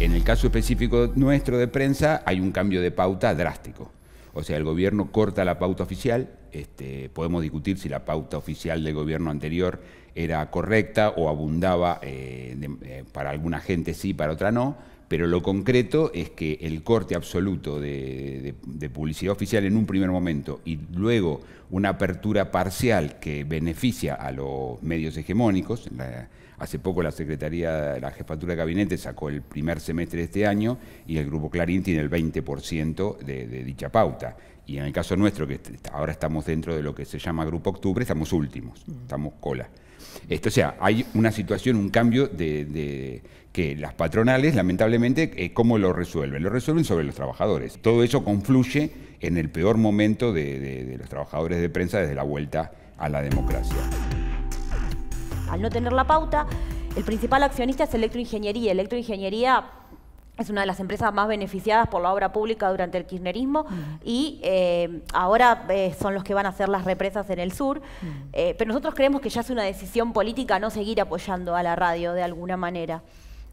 En el caso específico nuestro de prensa hay un cambio de pauta drástico. O sea, el gobierno corta la pauta oficial, este, podemos discutir si la pauta oficial del gobierno anterior era correcta o abundaba, eh, eh, para alguna gente sí, para otra no, pero lo concreto es que el corte absoluto de, publicidad oficial en un primer momento y luego una apertura parcial que beneficia a los medios hegemónicos. hace poco la Secretaría, de la Jefatura de Gabinete sacó el primer semestre de este año y el Grupo Clarín tiene el 20% de, de dicha pauta y en el caso nuestro, que ahora estamos dentro de lo que se llama Grupo Octubre, estamos últimos, mm. estamos cola. Esto, o sea, hay una situación, un cambio de, que las patronales, lamentablemente, eh, ¿cómo lo resuelven? Lo resuelven sobre los trabajadores. Todo eso confluye en el peor momento de, de los trabajadores de prensa desde la vuelta a la democracia. Al no tener la pauta, el principal accionista es Electroingeniería. Electroingeniería es una de las empresas más beneficiadas por la obra pública durante el kirchnerismo mm. y eh, ahora eh, son los que van a hacer las represas en el sur. Mm. Eh, pero nosotros creemos que ya es una decisión política no seguir apoyando a la radio de alguna manera.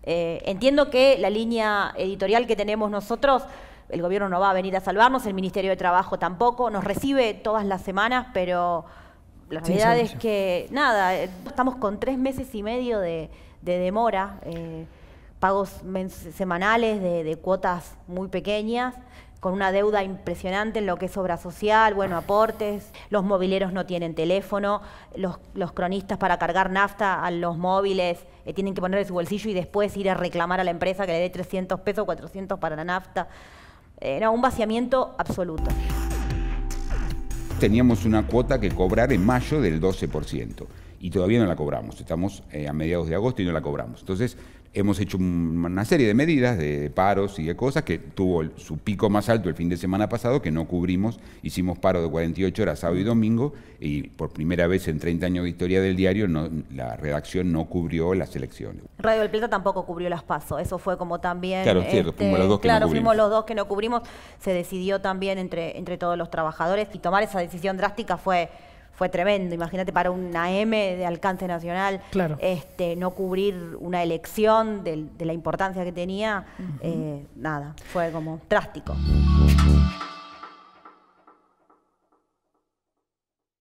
entiendo que la línea editorial que tenemos nosotros, el gobierno no va a venir a salvarnos, el Ministerio de Trabajo tampoco, nos recibe todas las semanas, pero la realidad es que, nada, estamos con tres meses y medio de demora pagos semanales de, cuotas muy pequeñas, con una deuda impresionante en lo que es obra social, bueno, aportes, los mobileros no tienen teléfono, los, cronistas para cargar nafta a los móviles eh, tienen que ponerle su bolsillo y después ir a reclamar a la empresa que le dé 300 pesos, 400 para la nafta. Era eh, un vaciamiento absoluto. Teníamos una cuota que cobrar en mayo del 12% y todavía no la cobramos. Estamos eh, a mediados de agosto y no la cobramos. Entonces, hemos hecho una serie de medidas, de paros y de cosas, que tuvo su pico más alto el fin de semana pasado, que no cubrimos. Hicimos paro de 48 horas sábado y domingo, y por primera vez en 30 años de historia del diario, la redacción no cubrió las elecciones. Radio del Plata tampoco cubrió las pasos, eso fue como también... Claro, cierto, este, fuimos los dos que no cubrimos. los dos que no cubrimos. Se decidió también entre, entre todos los trabajadores, y tomar esa decisión drástica fue fue tremendo. Imagínate para una M de alcance nacional, este, no cubrir una elección de, la importancia que tenía, eh, nada, fue como drástico.